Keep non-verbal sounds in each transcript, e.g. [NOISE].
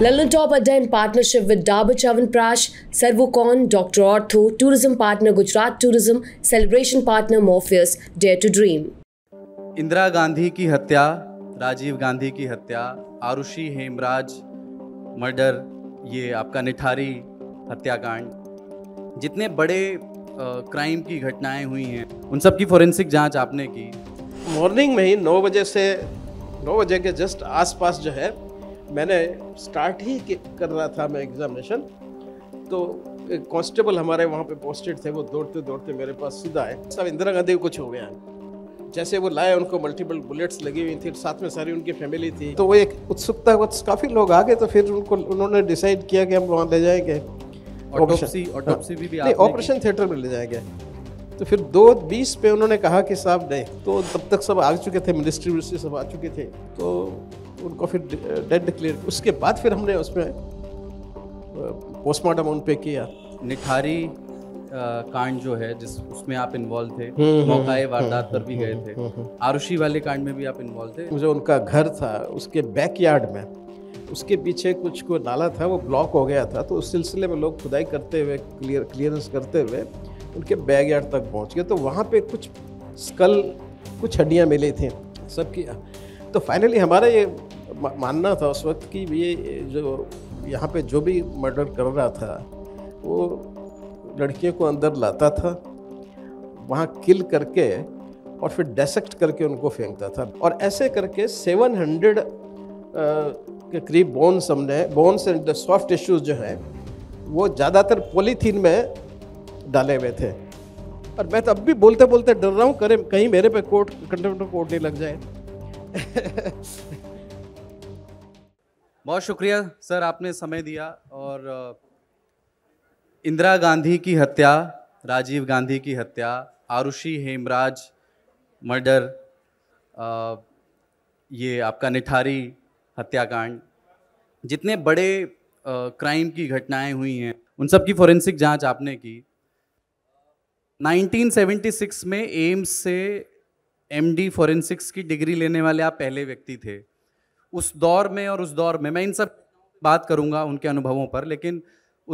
London Top Adda in partnership with Dabur Chavanprash, Servocon, Dr. Ortho, Tourism Partner Gujarat Tourism, Celebration Partner Morpheus, Dare to Dream. Indira Gandhi की हत्या राजीव गांधी की हत्या Arushi Hemraj murder ये आपका निठारी हत्याकांड जितने बड़े क्राइम की घटनाएं हुई हैं उन सब की फॉरेंसिक जांच आपने की मॉर्निंग में ही नौ बजे से नौ बजे के जस्ट आसपास जो है मैंने स्टार्ट ही कर रहा था मैं एग्जामिनेशन तो कांस्टेबल हमारे वहाँ पे पोस्टेड थे वो दौड़ते दौड़ते मेरे पास सीधा आए सब इंदिरा गांधी को कुछ हो गया जैसे वो लाए उनको मल्टीपल बुलेट्स लगी हुई थी साथ में सारी उनकी फैमिली थी तो वो एक उत्सुकता काफ़ी लोग आ गए तो फिर उनको उन्होंने डिसाइड किया कि हम वहाँ ले जाएंगे ऑटोपसी ऑपरेशन थिएटर में ले जाएंगे तो फिर दो बीस पे उन्होंने कहा कि साहब नहीं तो तब तक सब आ चुके थे मिनिस्ट्री विनिस्ट्री सब आ चुके थे तो उनको फिर डेड डिक्लेयर उसके बाद फिर हमने उसमें पोस्टमार्टम उन पे किया निखारी कांड जो है जिस उसमें आप इन्वॉल्व थे हम्म, हम्म, मौकाए हम्म, वारदात पर भी गए थे आरुषि वाले कांड में भी आप इन्वॉल्व थे मुझे उनका घर था उसके बैकयार्ड में उसके पीछे कुछ को नाला था वो ब्लॉक हो गया था तो उस सिलसिले में लोग खुदाई करते हुए क्लियर क्लियरेंस करते हुए उनके बैग यार्ड तक पहुंच गए तो वहाँ पे कुछ स्कल कुछ हड्डियाँ मिली थी सबकी तो फाइनली हमारा ये मानना था उस वक्त कि ये जो यहाँ पे जो भी मर्डर कर रहा था वो लड़कियों को अंदर लाता था वहाँ किल करके और फिर डेसेक्ट करके उनको फेंकता था और ऐसे करके 700 के करीब बोन्स हमने बोन्स एंड सॉफ्ट टिश्यूज़ जो हैं वो ज़्यादातर पॉलीथीन में डाले हुए थे और मैं तो अब भी बोलते बोलते डर रहा हूँ करें कहीं मेरे पे कोर्ट कंटेम्प्ट कोर्ट नहीं लग जाए [LAUGHS] बहुत शुक्रिया सर आपने समय दिया और इंदिरा गांधी की हत्या राजीव गांधी की हत्या आरुषि हेमराज मर्डर आ, ये आपका निठारी हत्याकांड जितने बड़े क्राइम की घटनाएं हुई हैं उन सब की फोरेंसिक जांच आपने की 1976 में एम्स से एमडी फॉरेंसिक्स की डिग्री लेने वाले आप पहले व्यक्ति थे उस दौर में और उस दौर में मैं इन सब बात करूँगा उनके अनुभवों पर लेकिन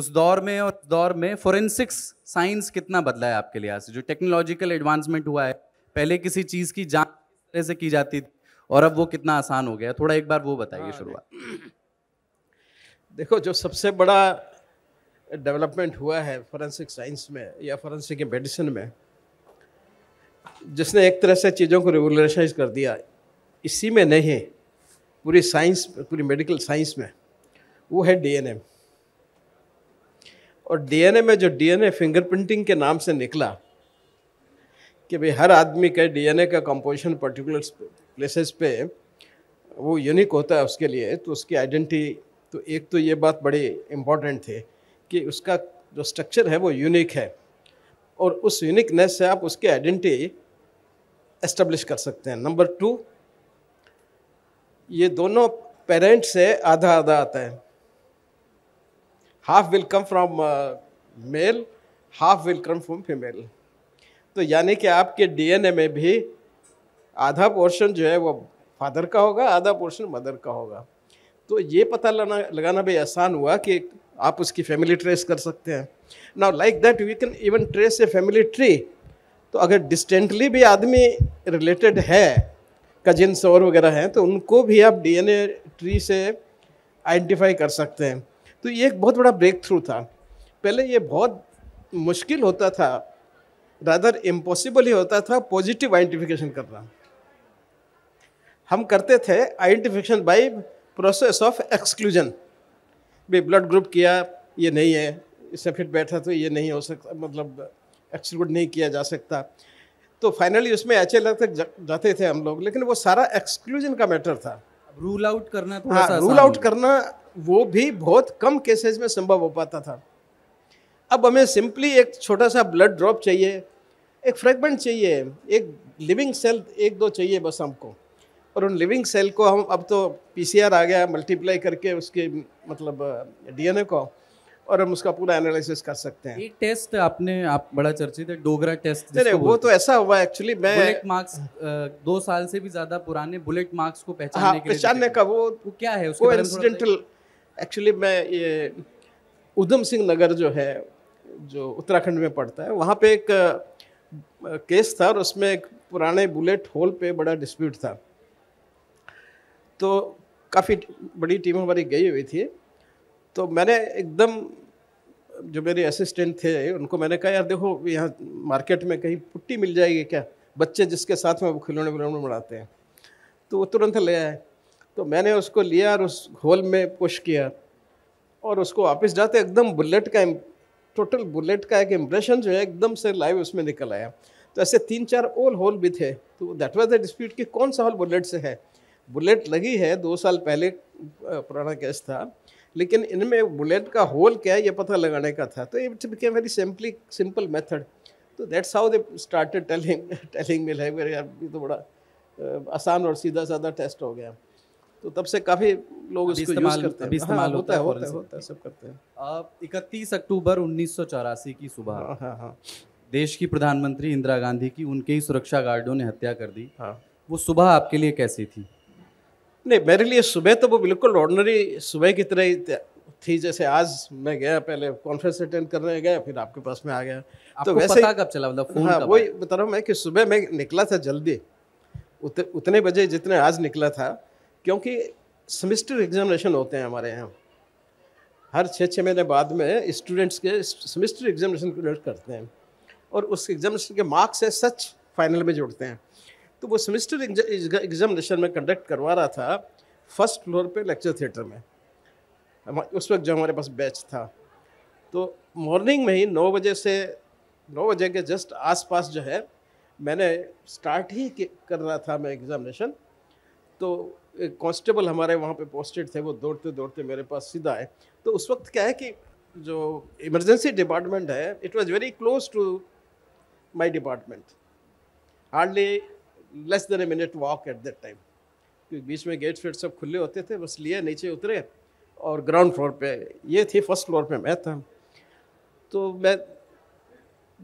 उस दौर में और दौर में फोरेंसिक्स साइंस कितना बदला है आपके लिहाज से जो टेक्नोलॉजिकल एडवांसमेंट हुआ है पहले किसी चीज़ की जांच तरह से की जाती थी और अब वो कितना आसान हो गया थोड़ा एक बार वो बताइए हाँ, शुरुआत [CLEARS THROAT] देखो जो सबसे बड़ा डेवलपमेंट हुआ है फोरेंसिक साइंस में या फोरेंसिक मेडिसिन में जिसने एक तरह से चीज़ों को रेगुलराइज कर दिया इसी में नहीं पूरी साइंस पूरी मेडिकल साइंस में वो है डीएनए और डीएनए में जो डीएनए फिंगरप्रिंटिंग के नाम से निकला कि भाई हर आदमी का डीएनए का कंपोजिशन पर्टिकुलर प्लेसेस पे वो यूनिक होता है उसके लिए तो उसकी आइडेंटिटी तो एक तो ये बात बड़ी इम्पॉर्टेंट थी कि उसका जो स्ट्रक्चर है वो यूनिक है और उस यूनिकनेस से आप उसकी आइडेंटिटी एस्टेब्लिश कर सकते हैं नंबर टू ये दोनों पेरेंट्स से आधा आधा आता है half will come from male half will come from female तो यानी कि आपके डीएनए में भी आधा पोर्शन जो है वो फादर का होगा आधा पोर्शन मदर का होगा तो ये पता लगाना लगाना भी आसान हुआ कि आप उसकी फैमिली ट्रेस कर सकते हैं now like that we can even trace a family tree तो अगर डिस्टेंटली भी आदमी रिलेटेड है कजिन्स और वगैरह हैं तो उनको भी आप डीएनए ट्री से आइडेंटिफाई कर सकते हैं तो ये एक बहुत बड़ा ब्रेक थ्रू था पहले ये बहुत मुश्किल होता था रादर इम्पॉसिबल ही होता था पॉजिटिव आइडेंटिफिकेशन करना हम करते थे identification by process of exclusion भी ब्लड ग्रुप किया ये नहीं है इससे फिट बैठा तो ये नहीं हो सकता मतलब एक्सक्लूड नहीं किया जा सकता तो फाइनली उसमें एच एल तक जाते थे हम लोग लेकिन वो सारा एक्सक्लूजन का मैटर था रूल आउट करना हाँ रूल आउट करना वो भी बहुत कम केसेस में संभव हो पाता था अब हमें सिंपली एक छोटा सा ब्लड ड्रॉप चाहिए एक फ्रेगमेंट चाहिए एक लिविंग सेल एक दो चाहिए बस हमको और उन लिविंग सेल को हम अब तो पीसीआर आ गया मल्टीप्लाई करके उसके मतलब डीएनए को और हम उसका पूरा एनालिसिस कर सकते हैं एक टेस्ट आपने आप बड़ा चर्चित है डोगरा टेस्ट नहीं वो तो ऐसा हुआ एक्चुअली मैं बुलेट मार्क्स दो साल से भी ज्यादा पुराने बुलेट मार्क्स को पहचानने हाँ, के पहचानने का वो, वो क्या है उसको इंसिडेंटल एक्चुअली मैं ये उधम सिंह नगर जो है जो उत्तराखंड में पड़ता है वहाँ पे एक केस था और उसमें एक पुराने बुलेट होल पे बड़ा डिस्प्यूट था तो काफ़ी बड़ी टीम हमारी गई हुई थी तो मैंने एकदम जो मेरे असिस्टेंट थे उनको मैंने कहा यार देखो यहाँ मार्केट में कहीं पुट्टी मिल जाएगी क्या बच्चे जिसके साथ में वो खिलौने विलौने बढ़ाते हैं तो वो तुरंत ले आए तो मैंने उसको लिया और उस होल में पुश किया और उसको वापस जाते एकदम बुलेट का टोटल बुलेट का एक इम्प्रेशन जो है एकदम से लाइव उसमें निकल आया तो ऐसे तीन चार ओल होल भी थे तो दैट वाज द डिस्प्यूट कि कौन सा हॉल बुलेट से है बुलेट लगी है दो साल पहले पुराना केस था लेकिन इनमें बुलेट का होल क्या है ये पता लगाने का था तो it became very simply simple method तो that's how they started telling telling मिल है मेरे यार ये तो बड़ा आसान और सीधा साधा टेस्ट हो गया तो तब से काफ़ी लोग इसको यूज़ करते हैं इस्तेमाल हाँ, होता, होता है होता है होता है सब करते हैं इकतीस अक्टूबर उन्नीस की सुबह हाँ, हाँ, हाँ. देश की प्रधानमंत्री इंदिरा गांधी की उनके ही सुरक्षा गार्डों ने हत्या कर दी हाँ. वो सुबह आपके लिए कैसी थी नहीं मेरे लिए सुबह तो वो बिल्कुल ऑर्डनरी सुबह की तरह ही थी जैसे आज मैं गया पहले कॉन्फ्रेंस अटेंड करने गया फिर आपके पास में आ गया तो वैसे पता कब चला मतलब फोन हाँ वही बता रहा हूँ मैं कि सुबह मैं निकला था जल्दी उत, उतने बजे जितने आज निकला था क्योंकि सेमिस्टर एग्जामिनेशन होते हैं हमारे यहाँ हर छः छः महीने बाद में स्टूडेंट्स के सेमिस्टर एग्जामिनेशन करते हैं और उस एग्जामिनेशन के मार्क्स है सच फाइनल में जुड़ते हैं तो वो सेमेस्टर एग्जामिनेशन में कंडक्ट करवा रहा था फर्स्ट फ्लोर पे लेक्चर थिएटर में उस वक्त जो हमारे पास बैच था तो मॉर्निंग में ही नौ बजे से नौ बजे के जस्ट आसपास जो है मैंने स्टार्ट ही कर रहा था मैं एग्ज़ामिनेशन तो एक कॉन्स्टेबल हमारे वहाँ पे पोस्टेड थे वो दौड़ते दौड़ते मेरे पास सीधा आए तो उस वक्त क्या है कि जो इमरजेंसी डिपार्टमेंट है it was very close to my department hardly less than a minute walk at that time क्योंकि बीच में गेट वेट सब खुले होते थे बस लिए नीचे उतरे और ग्राउंड फ्लोर पे ये थी फर्स्ट फ्लोर पे मैं था तो मैं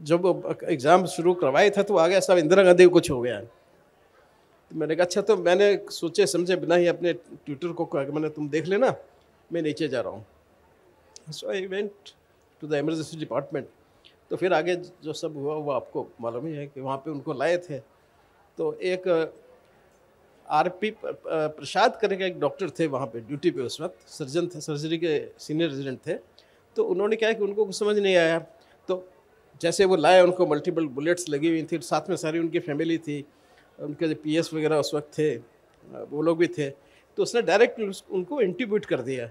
जब एग्ज़ाम शुरू करवाए था तो आ गया साहब इंदिरा गांधी कुछ हो गया तो मैंने कहा अच्छा तो मैंने सोचे समझे बिना ही अपने ट्विटर को कहा मैंने तुम देख लेना मैं नीचे जा रहा हूँ so I went to the emergency department तो फिर आगे जो सब हुआ वो आपको मालूम ही है कि वहाँ पे उनको लाए थे तो एक आर पी प्रसाद करके एक डॉक्टर थे वहाँ पे ड्यूटी पे उस वक्त सर्जन थे सर्जरी के सीनियर रेजिडेंट थे तो उन्होंने क्या कि उनको कुछ समझ नहीं आया तो जैसे वो लाए उनको मल्टीपल बुलेट्स लगी हुई थी साथ में सारी उनकी फैमिली थी उनके जो पी वगैरह उस वक्त थे वो लोग भी थे तो उसने डायरेक्ट उनको इंटीब्यूट कर दिया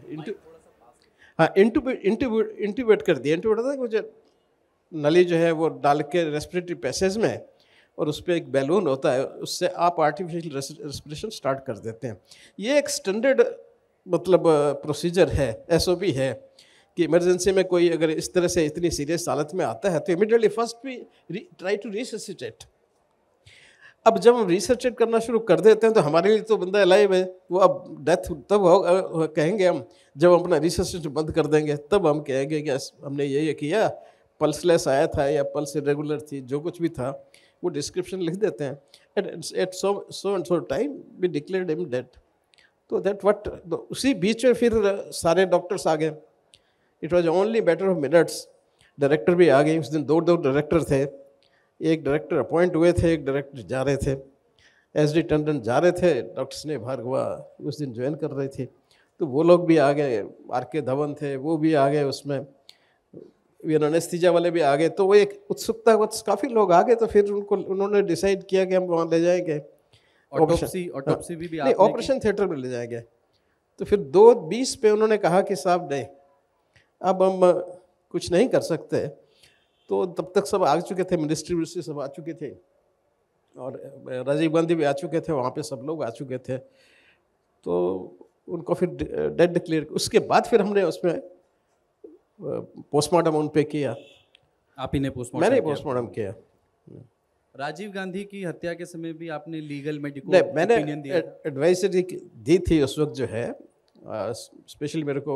हाँ इंटीब्यूट इंटूबेट कर दिया इंटूबेट था नली जो है वो डाल के रेस्पिरेटरी पैसेज में और उस पर एक बैलून होता है उससे आप आर्टिफिशियल रेस्परेशन स्टार्ट कर देते हैं ये एक स्टैंडर्ड मतलब प्रोसीजर है एस है कि इमरजेंसी में कोई अगर इस तरह से इतनी सीरियस हालत में आता है तो इमिडियटली फर्स्ट भी ट्राई टू रिससिटेट अब जब हम रिसर्चेट करना शुरू कर देते हैं तो हमारे लिए तो बंदा लाइव है वो अब डेथ तब हो कहेंगे हम जब अपना रिसर्चेट बंद कर देंगे तब हम कहेंगे कि हमने ये ये किया पल्सलेस आया था या पल्स रेगुलर थी जो कुछ भी था वो डिस्क्रिप्शन लिख देते हैं at at so so and so time we declared him dead तो दैट वट तो उसी बीच में फिर सारे डॉक्टर्स आ गए it was only matter of minutes director भी आ गए उस दिन दो दो डायरेक्टर थे एक डायरेक्टर अपॉइंट हुए थे एक डायरेक्टर जा रहे थे एस डी टंडन जा रहे थे डॉक्टर स्नेह भार्गवा उस दिन ज्वाइन कर रहे थे तो वो लोग भी आ गए आर के धवन थे वो भी आ गए उसमें अनस्तीजा वाले भी आ गए तो वो एक उत्सुकता तो काफ़ी लोग आ गए तो फिर उनको उन्होंने डिसाइड किया कि हम वहाँ ले जाएंगे ऑटोपसी ऑटोपसी हाँ। भी, भी ऑपरेशन थिएटर में ले जाएंगे तो फिर दो बीस पे उन्होंने कहा कि साहब नहीं अब हम कुछ नहीं कर सकते तो तब तक सब आ चुके थे मिनिस्ट्री विनिस्ट्री सब आ चुके थे और राजीव गांधी भी आ चुके थे वहाँ पे सब लोग आ चुके थे तो उनको फिर डेड डिक्लेयर उसके बाद फिर हमने उसमें पोस्टमार्टम उन पर किया आप ही ने पोस्टमार्टम मैंने पोस्टमार्टम किया राजीव गांधी की हत्या के समय भी आपने लीगल मेडिकल मैंने एडवाइसरी दी थी उस वक्त जो है स्पेशली मेरे को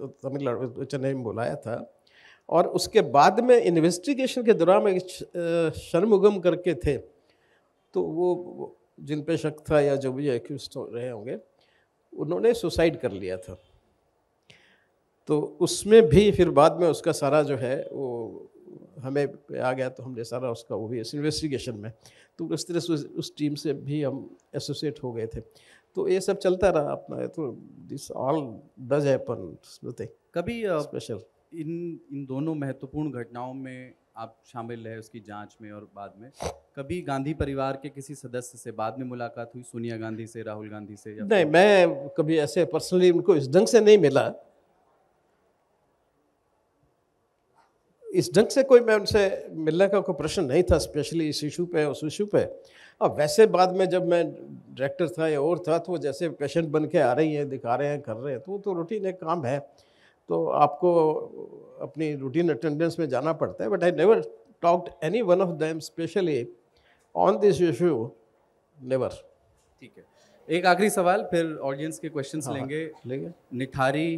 तमिलनाडु चेन्नई में बुलाया था और उसके बाद में इन्वेस्टिगेशन के दौरान एक शर्मुगम करके थे तो वो जिन पे शक था या जो भी एक्यूज रहे होंगे उन्होंने सुसाइड कर लिया था तो उसमें भी फिर बाद में उसका सारा जो है वो हमें आ गया तो हमने सारा उसका वो भी इन्वेस्टिगेशन में तो उस तरह से उस टीम से भी हम एसोसिएट हो गए थे तो ये सब चलता रहा अपना तो दिस ऑल डज हैपन कभी स्पेशल इन इन दोनों महत्वपूर्ण घटनाओं में आप शामिल रहे उसकी जांच में और बाद में कभी गांधी परिवार के किसी सदस्य से बाद में मुलाकात हुई सोनिया गांधी से राहुल गांधी से या नहीं मैं कभी ऐसे पर्सनली उनको इस ढंग से नहीं मिला इस ढंग से कोई मैं उनसे मिलने का कोई प्रश्न नहीं था स्पेशली इस इशू पे उस इशू पे अब वैसे बाद में जब मैं डायरेक्टर था या और था तो जैसे पेशेंट बन के आ रही हैं दिखा रहे हैं कर रहे हैं तो वो तो रूटीन एक काम है तो आपको अपनी रूटीन अटेंडेंस में जाना पड़ता है but I never talked any one of them specially on this issue never ठीक है एक आखिरी सवाल फिर ऑडियंस के क्वेश्चंस हाँ, हाँ, लेंगे लेंगे निठारी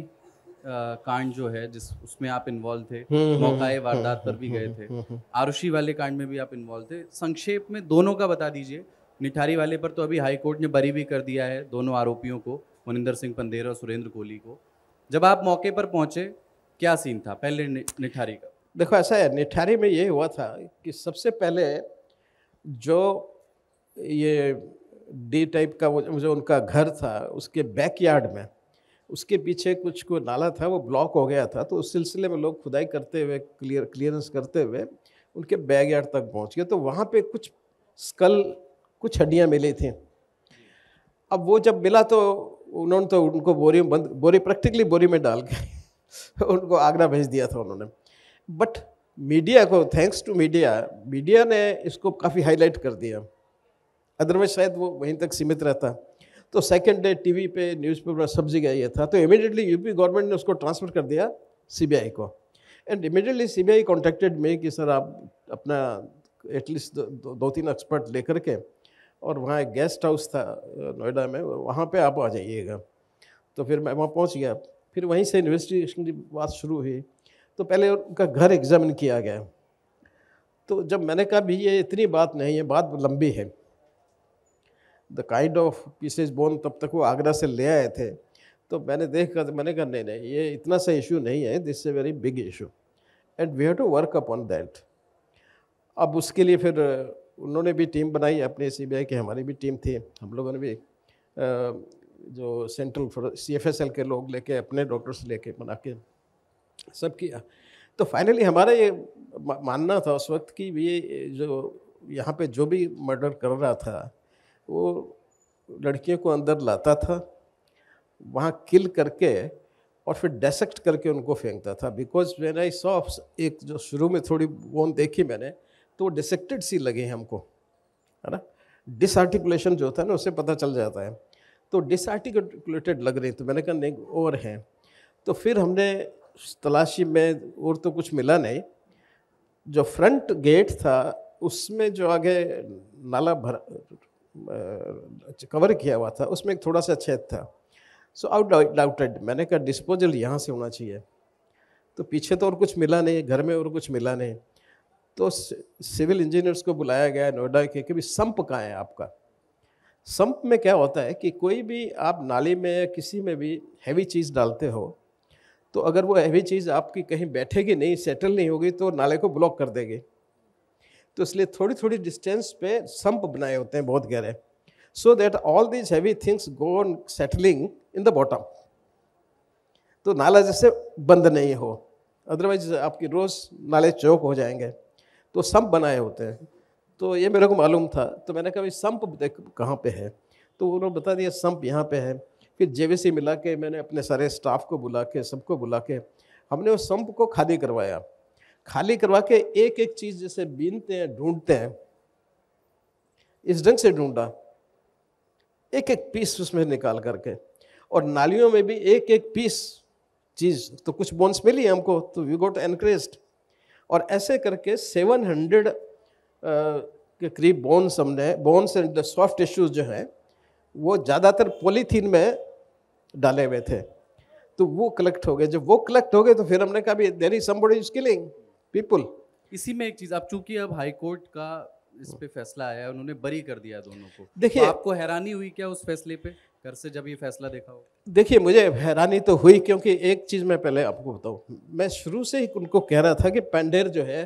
कांड जो है जिस उसमें आप इन्वॉल्व थे हम्म, हम्म, मौकाए हम्म, वारदात पर भी गए थे आरुषि वाले कांड में भी आप इन्वॉल्व थे संक्षेप में दोनों का बता दीजिए निठारी वाले पर तो अभी हाई कोर्ट ने बरी भी कर दिया है दोनों आरोपियों को मनिंदर सिंह पंदेर और सुरेंद्र कोहली को जब आप मौके पर पहुंचे क्या सीन था पहले निठारी का देखो ऐसा है निठारी में ये हुआ था कि सबसे पहले जो ये डी टाइप का जो उनका घर था उसके बैकयार्ड में उसके पीछे कुछ को नाला था वो ब्लॉक हो गया था तो उस सिलसिले में लोग खुदाई करते हुए क्लियर क्लियरेंस करते हुए उनके बैग यार्ड तक पहुँच गए तो वहाँ पर कुछ स्कल कुछ हड्डियाँ मिली थी अब वो जब मिला तो उन्होंने तो उनको बोरी बंद बोरी प्रैक्टिकली बोरी में डाल के [LAUGHS] उनको आगरा भेज दिया था उन्होंने बट मीडिया को थैंक्स टू मीडिया मीडिया ने इसको काफ़ी हाईलाइट कर दिया अदरवाइज शायद वो वहीं तक सीमित रहता तो सेकेंड डे टीवी पे न्यूज़पेपर सब जगह ये था तो इमीडिएटली यूपी गवर्नमेंट ने उसको ट्रांसफ़र कर दिया सीबीआई को एंड इमीडिएटली सीबीआई कॉन्टेक्टेड में कि सर आप अपना एटलीस्ट दो, दो तीन एक्सपर्ट लेकर के और वहाँ एक गेस्ट हाउस था नोएडा में वहाँ पर आप आ जाइएगा तो फिर मैं वहाँ पहुँच गया फिर वहीं से इन्वेस्टिगेशन की बात शुरू हुई तो पहले उनका घर एग्जामिन किया गया तो जब मैंने कहा भी ये इतनी बात नहीं है बात लंबी है the kind of pieces bone तब तक वो आगरा से ले आए थे तो मैंने देख कर मैंने कहा नहीं नहीं ये इतना सा इशू नहीं है this a very big issue and we have to work upon that अब उसके लिए फिर उन्होंने भी टीम बनाई अपने सी बी आई की हमारी भी टीम थी हम लोगों ने भी जो central C F S L के लोग लेके अपने डॉक्टर्स लेके बना के सब किया तो फाइनली हमारा ये मानना था उस वक्त कि ये जो यहाँ पे जो भी मर्डर कर रहा था वो लड़कियों को अंदर लाता था वहाँ किल करके और फिर डेसेक्ट करके उनको फेंकता था बिकॉज वेन आई सॉफ एक जो शुरू में थोड़ी बोन देखी मैंने तो डिसेक्टेड सी लगी हमको है ना डिसआर्टिकुलेशन जो होता है ना उससे पता चल जाता है तो डिसआर्टिकुलेटेड लग रही तो मैंने कहा नहीं और हैं तो फिर हमने तलाशी में और तो कुछ मिला नहीं जो फ्रंट गेट था उसमें जो आगे नाला भर कवर किया हुआ था उसमें एक थोड़ा सा छेद था सो आउट डाउटेड मैंने कहा डिस्पोजल यहाँ से होना चाहिए तो पीछे तो और कुछ मिला नहीं घर में और कुछ मिला नहीं तो सिविल इंजीनियर्स को बुलाया गया नोएडा के कि भी संप कहाँ है आपका संप में क्या होता है कि कोई भी आप नाली में या किसी में भी हैवी चीज़ डालते हो तो अगर वो हैवी चीज़ आपकी कहीं बैठेगी नहीं सेटल नहीं होगी तो नाले को ब्लॉक कर देगी तो इसलिए थोड़ी थोड़ी डिस्टेंस पे संप बनाए होते हैं बहुत गहरे so that all these heavy things go on settling in the bottom तो नाला जैसे बंद नहीं हो अदरवाइज आपकी रोज़ नाले चौक हो जाएंगे तो संप बनाए होते हैं तो ये मेरे को मालूम था तो मैंने कहा भाई संप देख कहाँ पे है तो उन्होंने बता दिया संप यहाँ पे है फिर जेवीसी मिला के मैंने अपने सारे स्टाफ को बुला के सबको बुला के हमने उस संप को खाली करवाया खाली करवा के एक एक चीज जैसे बीनते हैं ढूंढते हैं इस ढंग से ढूंढा एक एक पीस उसमें निकाल करके और नालियों में भी एक एक पीस चीज तो कुछ बोन्स मिली है हमको तो वी गोट एनक्रेज और ऐसे करके सेवन हंड्रेड के करीब बोन्स हमने bones and the soft tissues जो हैं वो ज़्यादातर पॉलीथीन में डाले हुए थे तो वो कलेक्ट हो गए जब वो कलेक्ट हो गए तो फिर हमने कहा भी देरी इज समबडी इज पीपल इसी में एक चीज आप चूंकि अब हाई कोर्ट का इस पे फैसला आया है उन्होंने बरी कर दिया दोनों को तो देखिए तो आपको हैरानी हुई क्या उस फैसले पे घर से जब ये फैसला देखा हो देखिए मुझे हैरानी तो हुई क्योंकि एक चीज़ मैं पहले आपको बताऊँ मैं शुरू से ही उनको कह रहा था कि पेंडेर जो है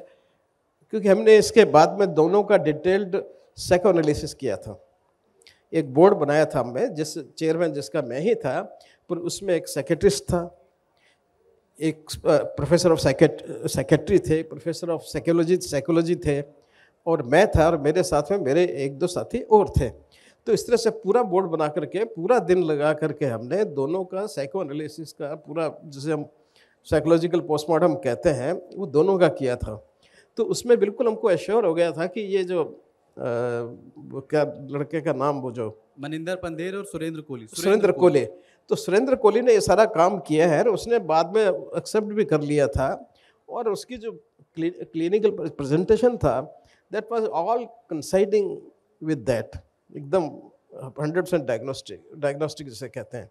क्योंकि हमने इसके बाद में दोनों का डिटेल्ड सेको एनालिसिस किया था एक बोर्ड बनाया था हमने जिस चेयरमैन जिसका मैं ही था पर उसमें एक सेक्रेटरिस्ट था एक प्रोफेसर ऑफ सेक्रेटरी थे प्रोफेसर ऑफ साइकोलॉजी साइकोलॉजी थे और मैं था और मेरे साथ में मेरे एक दो साथी और थे तो इस तरह से पूरा बोर्ड बना करके पूरा दिन लगा करके हमने दोनों का साइको एनालिसिस का पूरा जिसे हम साइकोलॉजिकल पोस्टमार्टम कहते हैं वो दोनों का किया था तो उसमें बिल्कुल हमको एश्योर हो गया था कि ये जो आ, क्या लड़के का नाम वो जो मनिंदर पंधेर और सुरेंद्र कोहली सुरेंद्र कोहली तो सुरेंद्र कोहली ने ये सारा काम किया है और उसने बाद में एक्सेप्ट भी कर लिया था और उसकी जो क्लिनिकल प्रेजेंटेशन था that was all coinciding with that एकदम हंड्रेड परसेंट डायग्नोस्टिक डायग्नोस्टिक जिसे कहते हैं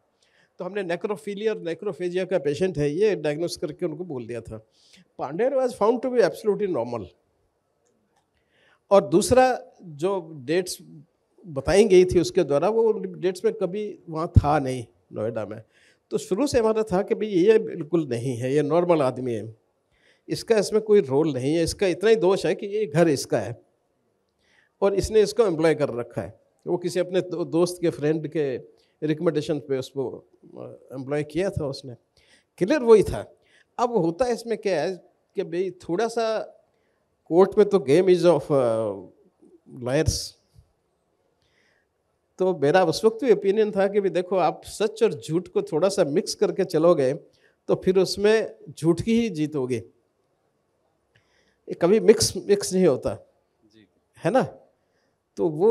तो हमने नेक्रोफीलिया और नेक्रोफेजिया का पेशेंट है ये डायग्नोस करके उनको बोल दिया था Pandey was found to be absolutely normal और दूसरा जो डेट्स बताई गई थी उसके द्वारा वो डेट्स में कभी वहाँ था नहीं नोएडा में तो शुरू से हमारा था कि भाई ये बिल्कुल नहीं है ये नॉर्मल आदमी है इसका इसमें कोई रोल नहीं है इसका इतना ही दोष है कि ये घर इसका है और इसने इसको एम्प्लॉय कर रखा है वो किसी अपने दोस्त के फ्रेंड के रिकमेंडेशन पे उसको एम्प्लॉय किया था उसने क्लियर वही था अब होता है इसमें क्या है कि भाई थोड़ा सा कोर्ट में तो गेम इज ऑफ लॉयर्स तो मेरा उस वक्त भी ओपिनियन था कि भी देखो आप सच और झूठ को थोड़ा सा मिक्स करके चलोगे तो फिर उसमें झूठ की ही जीत होगी कभी मिक्स मिक्स नहीं होता जी है ना तो वो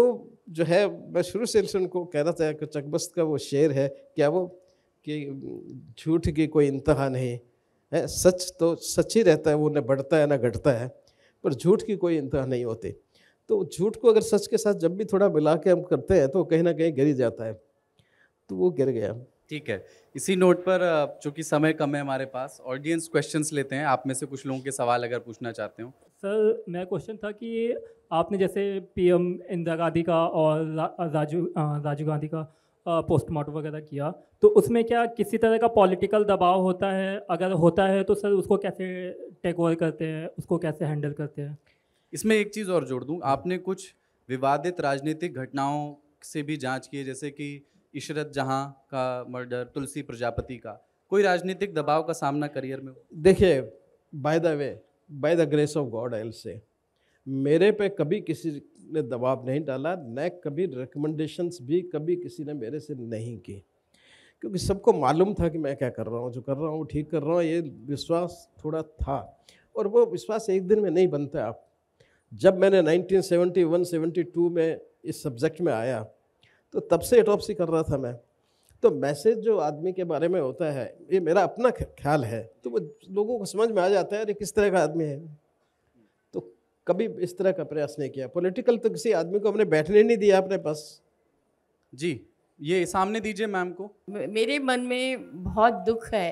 जो है मैं शुरू से उनको कह रहा था कि चकबस्त का वो शेर है क्या वो कि झूठ की कोई इंतहा नहीं है सच तो सच ही रहता है वो न बढ़ता है ना घटता है पर झूठ की कोई इंतहा नहीं होती तो झूठ को अगर सच के साथ जब भी थोड़ा मिला के हम करते हैं तो कहीं ना कहीं गिर जाता है तो वो गिर गया ठीक है इसी नोट पर चूंकि समय कम है हमारे पास ऑडियंस क्वेश्चंस लेते हैं आप में से कुछ लोगों के सवाल अगर पूछना चाहते हो सर मेरा क्वेश्चन था कि आपने जैसे पीएम इंदिरा गांधी का और राजू राजीव गांधी का पोस्टमार्टम वगैरह किया तो उसमें क्या किसी तरह का पॉलिटिकल दबाव होता है अगर होता है तो सर उसको कैसे टेक ओवर करते हैं उसको कैसे हैंडल करते हैं इसमें एक चीज़ और जोड़ दूँ आपने कुछ विवादित राजनीतिक घटनाओं से भी जांच की है जैसे कि इशरत जहां का मर्डर तुलसी प्रजापति का कोई राजनीतिक दबाव का सामना करियर में देखिए by the way by the grace of God एल से मेरे पे कभी किसी ने दबाव नहीं डाला न कभी रिकमेंडेशंस भी कभी किसी ने मेरे से नहीं की क्योंकि सबको मालूम था कि मैं क्या कर रहा हूँ जो कर रहा हूँ ठीक कर रहा हूँ ये विश्वास थोड़ा था और वो विश्वास एक दिन में नहीं बनता आप जब मैंने 1971-72 में इस सब्जेक्ट में आया तो तब से एटॉपसी कर रहा था मैं तो मैसेज जो आदमी के बारे में होता है ये मेरा अपना ख्याल है तो वो लोगों को समझ में आ जाता है अरे किस तरह का आदमी है तो कभी इस तरह का प्रयास नहीं किया पॉलिटिकल तो किसी आदमी को हमने बैठने नहीं दिया अपने पास जी ये सामने दीजिए मैम को मेरे मन में बहुत दुख है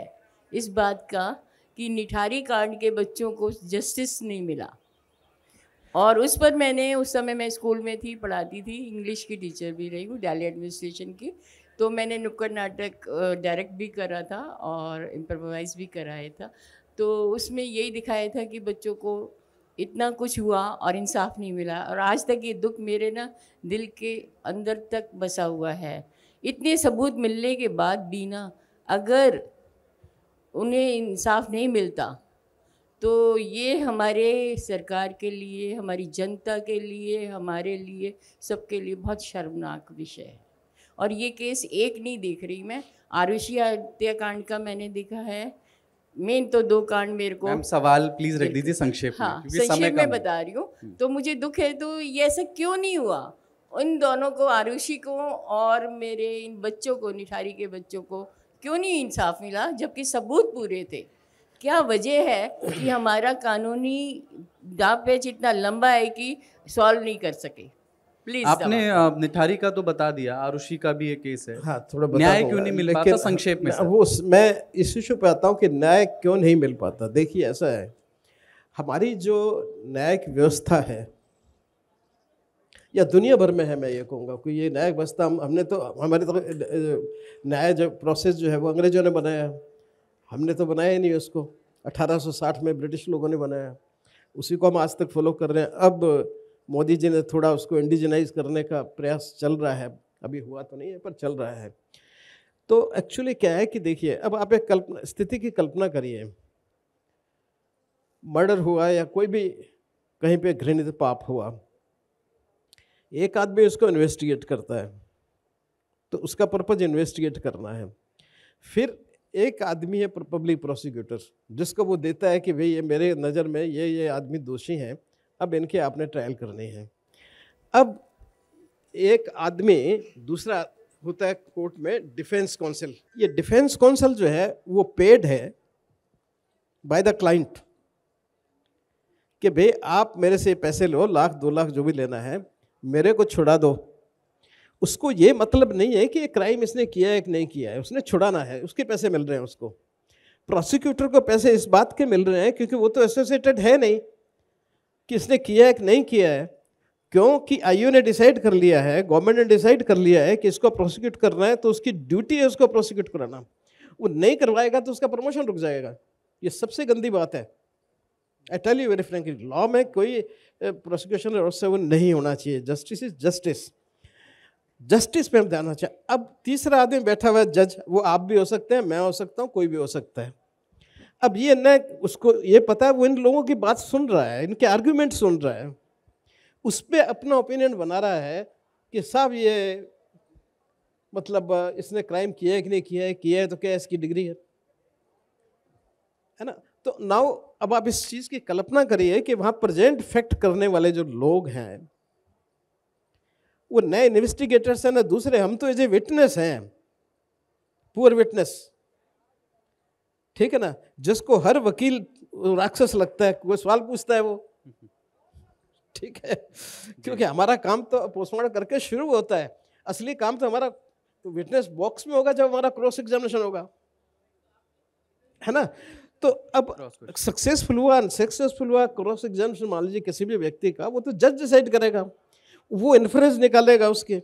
इस बात का कि निठारी कांड के बच्चों को जस्टिस नहीं मिला और उस पर मैंने उस समय मैं स्कूल में थी पढ़ाती थी इंग्लिश की टीचर भी रही हूँ डेली एडमिनिस्ट्रेशन की तो मैंने नुक्कड़ नाटक डायरेक्ट भी करा था और इम्प्रोवाइज भी कराया था तो उसमें यही दिखाया था कि बच्चों को इतना कुछ हुआ और इंसाफ नहीं मिला और आज तक ये दुख मेरे ना दिल के अंदर तक बसा हुआ है इतने सबूत मिलने के बाद भी ना अगर उन्हें इंसाफ नहीं मिलता तो ये हमारे सरकार के लिए हमारी जनता के लिए हमारे लिए सबके लिए बहुत शर्मनाक विषय है और ये केस एक नहीं देख रही मैं आरुषि हत्याकांड का मैंने देखा है मेन तो दो कांड मेरे को सवाल प्लीज रख दीजिए संक्षेप में हाँ संक्षेप में बता रही हूँ हम्म। तो मुझे दुख है तो ये ऐसा क्यों नहीं हुआ उन दोनों को आरुषि को और मेरे इन बच्चों को निठारी के बच्चों को क्यों नहीं इंसाफ मिला जबकि सबूत पूरे थे क्या वजह है कि हमारा कानूनी दाव इतना लंबा है कि सॉल्व नहीं कर सके प्लीज आपने निठारी का तो बता दिया आरुषि का भी एक केस है हाँ, थोड़ा न्याय क्यों नहीं मिल पाता संक्षेप में वो मैं इस इशू पे आता हूँ कि न्याय क्यों नहीं मिल पाता देखिए ऐसा है हमारी जो न्यायिक व्यवस्था है या दुनिया भर में है मैं ये कहूँगा कि ये न्यायिक व्यवस्था हम हमने तो हमारे तरफ न्याय जो प्रोसेस जो है वो अंग्रेजों ने बनाया हमने तो बनाया ही नहीं उसको 1860 में ब्रिटिश लोगों ने बनाया उसी को हम आज तक फॉलो कर रहे हैं अब मोदी जी ने थोड़ा उसको इंडिजनाइज करने का प्रयास चल रहा है अभी हुआ तो नहीं है पर चल रहा है तो एक्चुअली क्या है कि देखिए अब आप एक कल्पना स्थिति की कल्पना करिए मर्डर हुआ या कोई भी कहीं पे घृणित पाप हुआ एक आदमी उसको इन्वेस्टिगेट करता है तो उसका पर्पज़ इन्वेस्टिगेट करना है फिर एक आदमी है पब्लिक प्रोसिक्यूटर जिसको वो देता है कि भाई ये मेरे नज़र में ये ये आदमी दोषी हैं अब इनके आपने ट्रायल करनी है अब एक आदमी दूसरा होता है कोर्ट में डिफेंस काउंसिल ये डिफेंस काउंसिल जो है वो पेड है बाय द क्लाइंट कि भाई आप मेरे से पैसे लो लाख दो लाख जो भी लेना है मेरे को छुड़ा दो उसको ये मतलब नहीं है कि ये क्राइम इसने किया है कि नहीं किया है उसने छुड़ाना है उसके पैसे मिल रहे हैं उसको प्रोसिक्यूटर को पैसे इस बात के मिल रहे हैं क्योंकि वो तो एसोसिएटेड है नहीं कि इसने किया है कि नहीं किया है क्योंकि आई ने डिसाइड कर लिया है गवर्नमेंट ने डिसाइड कर लिया है कि इसको प्रोसिक्यूट करना है तो उसकी ड्यूटी है उसको प्रोसिक्यूट कराना वो नहीं करवाएगा तो उसका प्रमोशन रुक जाएगा ये सबसे गंदी बात है I tell you very frankly law में कोई प्रोसिक्यूशन और उससे वो नहीं होना चाहिए जस्टिस इज जस्टिस जस्टिस पे हम ध्यान होना चाहिए अब तीसरा आदमी बैठा हुआ है जज वो आप भी हो सकते हैं मैं हो सकता हूँ कोई भी हो सकता है अब ये न उसको ये पता है वो इन लोगों की बात सुन रहा है इनके आर्ग्यूमेंट सुन रहा है उस पर अपना ओपिनियन बना रहा है कि साहब ये मतलब इसने क्राइम किया है कि नहीं किया है किया है तो क्या इसकी डिग्री है है ना तो नाउ अब आप इस चीज़ की कल्पना करिए कि वहाँ प्रेजेंट फैक्ट करने वाले जो लोग हैं वो नए इन्वेस्टिगेटर्स हैं ना दूसरे हम तो एज ए विटनेस हैं पुअर विटनेस ठीक है ना जिसको हर वकील राक्षस लगता है कोई सवाल पूछता है वो ठीक है क्योंकि हमारा काम तो पोस्टमार्टम करके शुरू होता है असली काम तो हमारा विटनेस बॉक्स में होगा जब हमारा क्रॉस एग्जामिनेशन होगा है ना तो अब सक्सेसफुल हुआ सक्सेसफुल हुआ क्रॉस एग्जामिनेशन मान लीजिए किसी भी व्यक्ति का वो तो जज डिसाइड करेगा वो इन्फ्रेंस निकालेगा उसके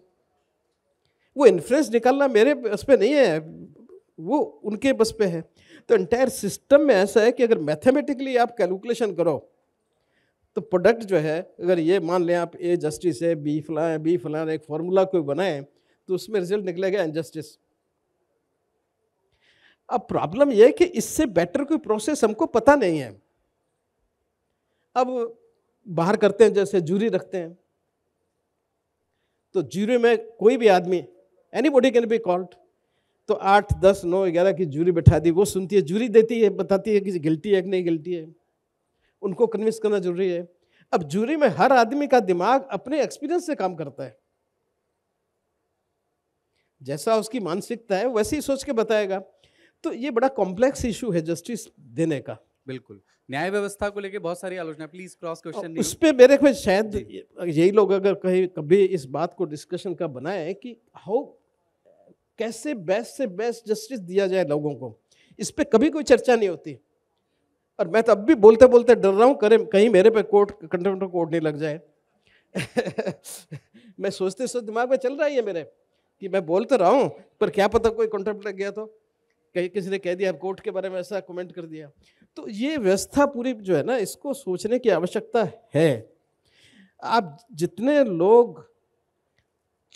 वो इन्फ्रेंस निकालना मेरे बस पे नहीं है वो उनके बस पे है तो इंटायर सिस्टम में ऐसा है कि अगर मैथमेटिकली आप कैलकुलेशन करो तो प्रोडक्ट जो है अगर ये मान लें आप ए जस्टिस है बी फलान बी फलान एक फार्मूला कोई बनाए तो उसमें रिजल्ट निकलेगा इनजस्टिस अब प्रॉब्लम यह कि इससे बेटर कोई प्रोसेस हमको पता नहीं है अब बाहर करते हैं जैसे जूरी रखते हैं तो जूरी में कोई भी आदमी anybody can be called तो आठ दस नौ ग्यारह की जूरी बैठा दी वो सुनती है जूरी देती है बताती है कि गिल्टी है कि नहीं गिल्टी है उनको कन्विंस करना जरूरी है अब जूरी में हर आदमी का दिमाग अपने एक्सपीरियंस से काम करता है जैसा उसकी मानसिकता है वैसे ही सोच के बताएगा तो ये बड़ा कॉम्प्लेक्स इशू है जस्टिस देने का बिल्कुल न्याय व्यवस्था को लेके बहुत सारी आलोचना प्लीज क्रॉस क्वेश्चन उस पर मेरे को शायद यही लोग अगर कहीं कभी इस बात को डिस्कशन का बनाए कि हाउ कैसे बेस्ट से बेस्ट जस्टिस दिया जाए लोगों को इस पर कभी कोई चर्चा नहीं होती और मैं तो अब भी बोलते बोलते डर रहा हूँ करें कहीं मेरे पे कोर्ट कंटेम्प्ट कोर्ट नहीं लग जाए [LAUGHS] मैं सोचते सोचते दिमाग में चल रहा है ये मेरे कि मैं बोल तो रहा हूँ पर क्या पता कोई कंटेम्प्ट लग गया तो कहीं किसी ने कह दिया कोर्ट के बारे में ऐसा कमेंट कर दिया तो ये व्यवस्था पूरी जो है ना इसको सोचने की आवश्यकता है आप जितने लोग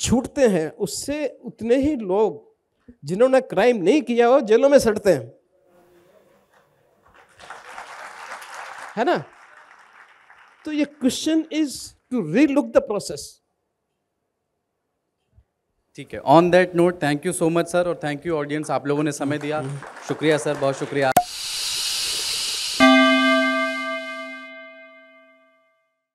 छूटते हैं उससे उतने ही लोग जिन्होंने क्राइम नहीं किया हो जेलों में सड़ते हैं है ना तो ये question is to relook the process ठीक है on that note thank you so much sir और थैंक यू ऑडियंस आप लोगों ने समय दिया शुक्रिया सर बहुत शुक्रिया